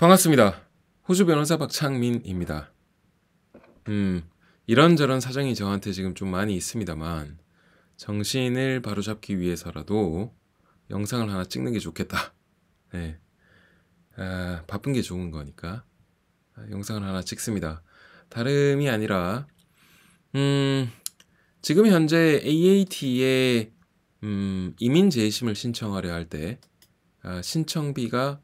반갑습니다. 호주 변호사 박창민입니다. 음, 이런저런 사정이 저한테 지금 좀 많이 있습니다만, 정신을 바로잡기 위해서라도 영상을 하나 찍는 게 좋겠다. 네. 아, 바쁜 게 좋은 거니까. 아, 영상을 하나 찍습니다. 다름이 아니라, 음, 지금 현재 AAT에, 음, 이민 재심을 신청하려 할 때, 아, 신청비가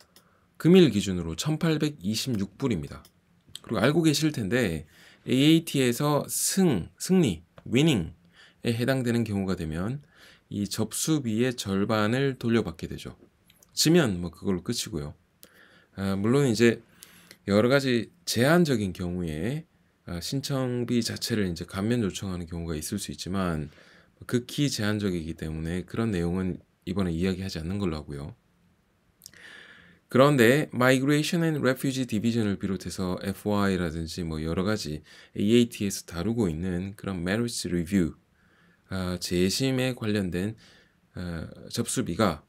금일 기준으로 1826불입니다. 그리고 알고 계실 텐데 AAT에서 승, 승리, 위닝에 해당되는 경우가 되면 이 접수비의 절반을 돌려받게 되죠. 지면 뭐 그걸로 끝이고요. 아, 물론 이제 여러 가지 제한적인 경우에 아, 신청비 자체를 이제 감면 요청하는 경우가 있을 수 있지만 극히 제한적이기 때문에 그런 내용은 이번에 이야기하지 않는 걸로 하고요. 그런데 Migration and Refugee Division을 비롯해서 FY라든지 뭐 여러 가지 EAT에서 다루고 있는 그런 Marriage Review 아, 재심에 관련된 아, 접수비가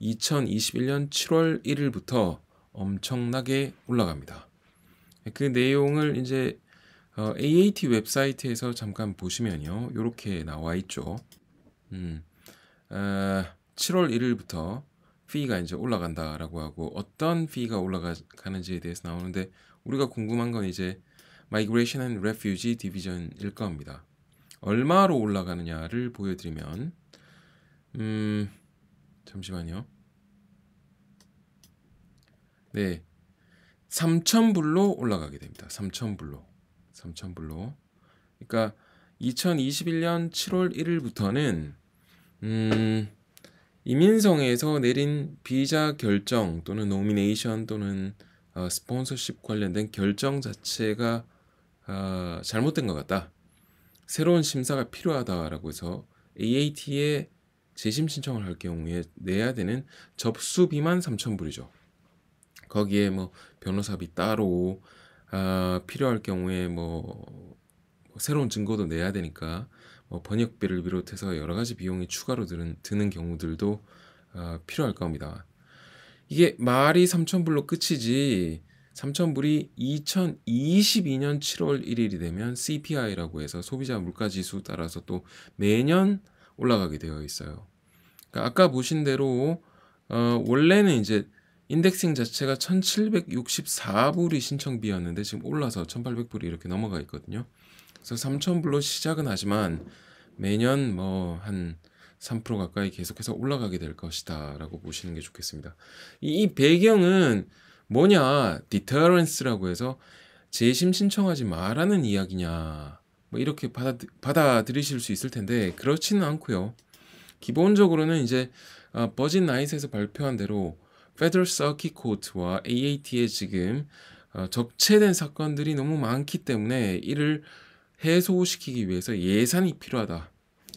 2021년 7월 1일부터 엄청나게 올라갑니다. 그 내용을 이제 어, AAT 웹사이트에서 잠깐 보시면요. 이렇게 나와 있죠. 음, 아, 7월 1일부터 피가 이제 올라간다라고 하고 어떤 피가 올라가는지에 대해서 나오는데 우리가 궁금한 건 이제 Migration and Refugee Division일 겁니다. 얼마로 올라가느냐를 보여드리면 음 잠시만요. 네. 3,000불로 올라가게 됩니다. 3,000불로. 3,000불로. 그러니까 2021년 7월 1일부터는 음 이민성에서 내린 비자 결정 또는 노미네이션 또는 어, 스폰서십 관련된 결정 자체가 어, 잘못된 것 같다. 새로운 심사가 필요하다라고 해서 AAT에 재심 신청을 할 경우에 내야 되는 접수비만 삼천 불이죠 거기에 뭐 변호사비 따로 아, 필요할 경우에 뭐, 뭐 새로운 증거도 내야 되니까 어, 번역비를 비롯해서 여러 가지 비용이 추가로 드는, 드는 경우들도 어, 필요할 겁니다. 이게 말이 3,000불로 끝이지 3,000불이 2022년 7월 1일이 되면 CPI라고 해서 소비자 물가 지수 따라서 또 매년 올라가게 되어 있어요. 그러니까 아까 보신 대로 어, 원래는 이제 인덱싱 자체가 1764불이 신청비였는데 지금 올라서 1800불이 이렇게 넘어가 있거든요. 그래서 3천불로 시작은 하지만 매년 뭐 한 3% 가까이 계속해서 올라가게 될 것이다라고 보시는 게 좋겠습니다. 이 배경은 뭐냐? 디터런스라고 해서 재심 신청하지 말라는 이야기냐. 뭐 이렇게 받아 받아들이실 수 있을 텐데 그렇지는 않고요. 기본적으로는 이제 아, 버진 나이스에서 발표한 대로 페더럴 서킷 코트와 AAT의 지금 어, 적체된 사건들이 너무 많기 때문에 이를 해소시키기 위해서 예산이 필요하다.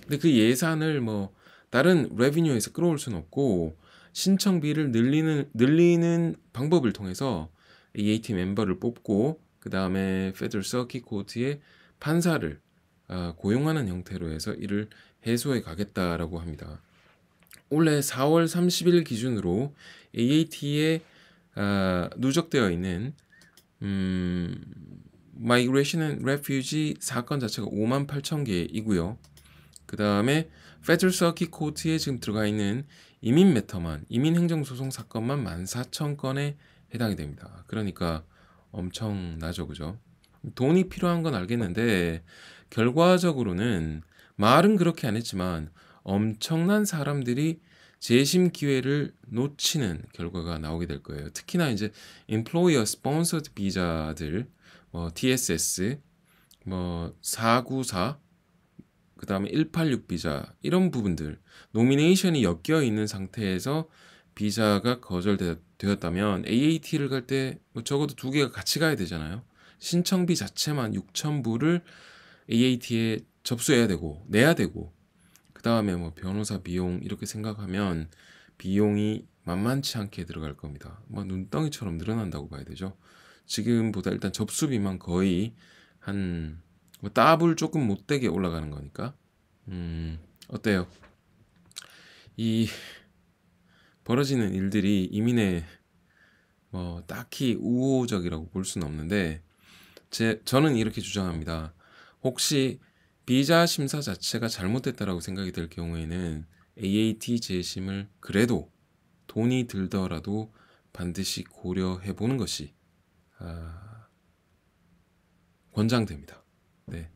근데 그 예산을 뭐 다른 레비뉴에서 끌어올 수는 없고 신청비를 늘리는 늘리는 방법을 통해서 EAT 멤버를 뽑고 그 다음에 페더럴 서킷 코트의 판사를 어, 고용하는 형태로 해서 이를 해소해 가겠다라고 합니다. 올해 4월 30일 기준으로 AAT에 어, 누적되어 있는 음, 마이그레이션은 레퓨지 사건 자체가 5만 8천 개이고요. 그 다음에 페드럴 서키 코트에 지금 들어가 있는 이민 메터만 이민 행정 소송 사건만 14,000건에 해당이 됩니다. 그러니까 엄청나죠, 그죠? 돈이 필요한 건 알겠는데 결과적으로는 말은 그렇게 안 했지만 엄청난 사람들이 재심 기회를 놓치는 결과가 나오게 될 거예요. 특히나 이제 employer sponsored 비자들 뭐 TSS, 뭐 494, 그 다음에 186 비자 이런 부분들 노미네이션이 엮여 있는 상태에서 비자가 거절되었다면 AAT를 갈때뭐 적어도 두 개가 같이 가야 되잖아요. 신청비 자체만 6천0 0불을 AAT에 접수해야 되고 내야 되고 그 다음에 뭐 변호사 비용 이렇게 생각하면 비용이 만만치 않게 들어갈 겁니다. 뭐 눈덩이처럼 늘어난다고 봐야 되죠. 지금보다 일단 접수비만 거의 한 더블 뭐 조금 못 되게 올라가는 거니까 음 어때요? 이 벌어지는 일들이 이민의 뭐 딱히 우호적이라고 볼 수는 없는데 제 저는 이렇게 주장합니다. 혹시 비자 심사 자체가 잘못됐다라고 생각이 될 경우에는 AAT 재심을 그래도 돈이 들더라도 반드시 고려해 보는 것이 아, 권장됩니다. 네.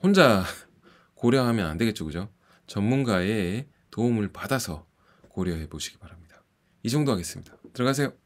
혼자 고려하면 안 되겠죠, 그죠? 전문가의 도움을 받아서 고려해 보시기 바랍니다. 이 정도 하겠습니다. 들어가세요.